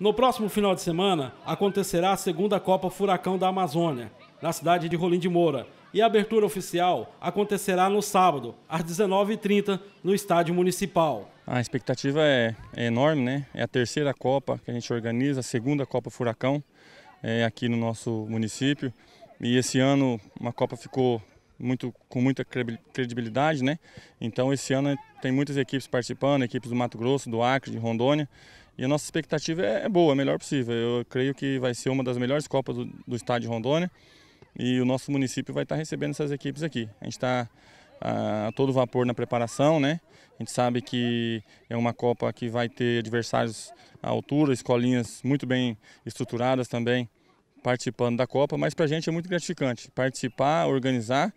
No próximo final de semana, acontecerá a segunda Copa Furacão da Amazônia, na cidade de Rolim de Moura, e a abertura oficial acontecerá no sábado, às 19h30, no estádio municipal. A expectativa é, é enorme, né? É a terceira Copa que a gente organiza, a segunda Copa Furacão é, aqui no nosso município. E esse ano uma Copa ficou muito, com muita credibilidade, né? Então esse ano tem muitas equipes participando, equipes do Mato Grosso, do Acre, de Rondônia, e a nossa expectativa é, é boa, a melhor possível. Eu creio que vai ser uma das melhores Copas do, do estado de Rondônia e o nosso município vai estar recebendo essas equipes aqui. A gente está a todo vapor na preparação, né? A gente sabe que é uma Copa que vai ter adversários à altura, escolinhas muito bem estruturadas também participando da Copa, mas para a gente é muito gratificante participar, organizar.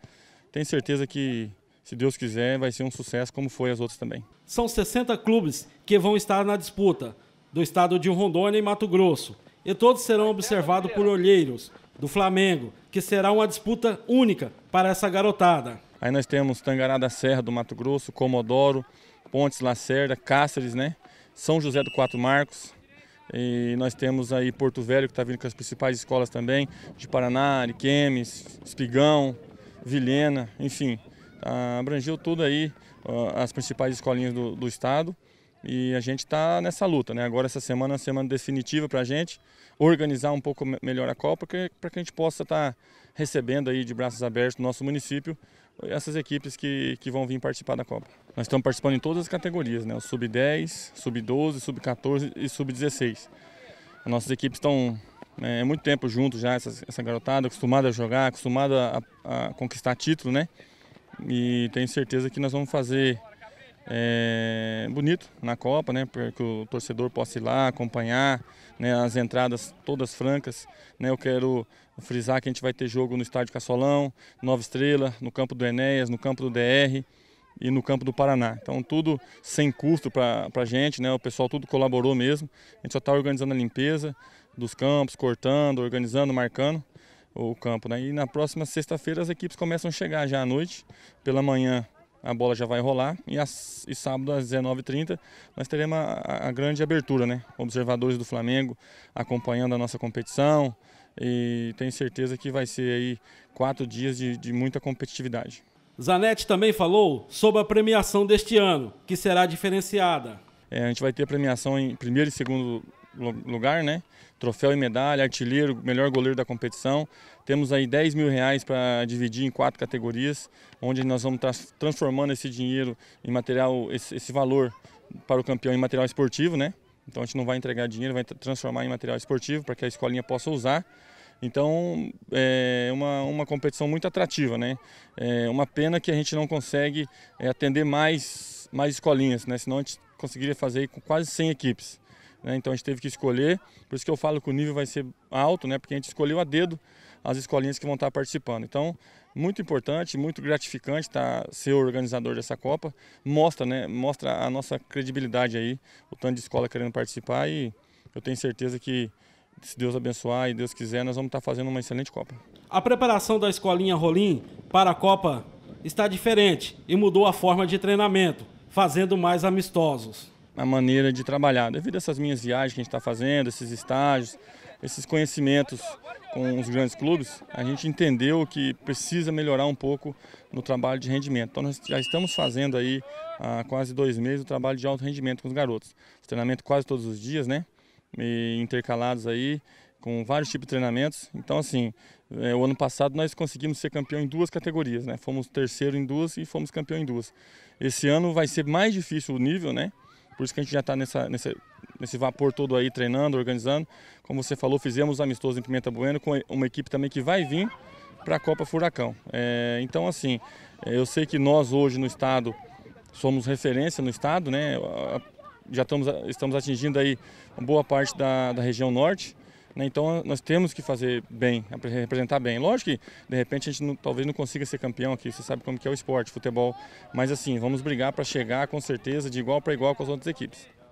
Tenho certeza que, se Deus quiser, vai ser um sucesso como foi as outras também. São 60 clubes que vão estar na disputa do estado de Rondônia e Mato Grosso. E todos serão observados por olheiros do Flamengo, que será uma disputa única para essa garotada. Aí nós temos Tangará da Serra do Mato Grosso, Comodoro, Pontes Lacerda, Cáceres, né? São José do Quatro Marcos, e nós temos aí Porto Velho, que está vindo com as principais escolas também, de Paraná, Ariquemes, Espigão, Vilhena, enfim. Tá, abrangiu tudo aí, as principais escolinhas do, do estado. E a gente está nessa luta, né? Agora essa semana é uma semana definitiva para a gente organizar um pouco melhor a Copa, para que a gente possa estar tá recebendo aí de braços abertos no nosso município essas equipes que, que vão vir participar da Copa. Nós estamos participando em todas as categorias, né? O sub-10, sub-12, sub-14 e sub-16. As nossas equipes estão né, é, há muito tempo juntos já, essa, essa garotada, acostumada a jogar, acostumada a, a, conquistar título, né? E tenho certeza que nós vamos fazer é, bonito na Copa, né? Para que o torcedor possa ir lá, acompanhar, né? as entradas todas francas. Né? Eu quero frisar que a gente vai ter jogo no estádio Caçolão, Nova Estrela, no campo do Enéas, no campo do DR e no campo do Paraná. Então tudo sem custo para a gente, né? o pessoal tudo colaborou mesmo. A gente só está organizando a limpeza dos campos, cortando, organizando, marcando o campo. Né? E na próxima sexta-feira as equipes começam a chegar já à noite, pela manhã a bola já vai rolar e, as, e sábado às 19h30 nós teremos a, a grande abertura, né? Observadores do Flamengo acompanhando a nossa competição, e tenho certeza que vai ser aí quatro dias de, de muita competitividade. Zanetti também falou sobre a premiação deste ano, que será diferenciada. É, a gente vai ter premiação em primeiro e segundo lugar, né? Troféu e medalha, artilheiro, melhor goleiro da competição. Temos aí 10 mil reais para dividir em quatro categorias, onde nós vamos transformando esse dinheiro em material, esse, esse valor para o campeão em material esportivo, né? Então a gente não vai entregar dinheiro, vai transformar em material esportivo para que a escolinha possa usar. Então é uma, uma competição muito atrativa, né? É uma pena que a gente não consegue é, atender mais, mais escolinhas, né? Senão a gente conseguiria fazer com quase 100 equipes. Né? Então a gente teve que escolher, por isso que eu falo que o nível vai ser alto, né? porque a gente escolheu a dedo as escolinhas que vão estar participando. Então, muito importante, muito gratificante estar tá, ser organizador dessa Copa. Mostra, né? Mostra a nossa credibilidade aí, o tanto de escola querendo participar e eu tenho certeza que se Deus abençoar e Deus quiser, nós vamos estar fazendo uma excelente Copa. A preparação da escolinha Rolim para a Copa está diferente e mudou a forma de treinamento, fazendo mais amistosos na maneira de trabalhar. Devido a essas minhas viagens que a gente está fazendo, esses estágios, esses conhecimentos com os grandes clubes, a gente entendeu que precisa melhorar um pouco no trabalho de rendimento. Então nós já estamos fazendo aí há quase dois meses o trabalho de alto rendimento com os garotos. Treinamento quase todos os dias, né? E intercalados aí com vários tipos de treinamentos. Então assim, é, o ano passado nós conseguimos ser campeão em duas categorias, né? Fomos terceiro em duas e fomos campeão em duas. Esse ano vai ser mais difícil o nível, né? Por isso que a gente já está nessa, nessa, nesse vapor todo aí, treinando, organizando. Como você falou, fizemos amistoso em Pimenta Bueno com uma equipe também que vai vir para a Copa Furacão. É, então, assim, eu sei que nós hoje no Estado somos referência no Estado, né? Já estamos, estamos atingindo aí boa parte da, da região norte. Né? Então nós temos que fazer bem, representar bem. Lógico que de repente a gente não, talvez não consiga ser campeão aqui, você sabe como que é o esporte, futebol, mas assim, vamos brigar para chegar com certeza de igual para igual com as outras equipes.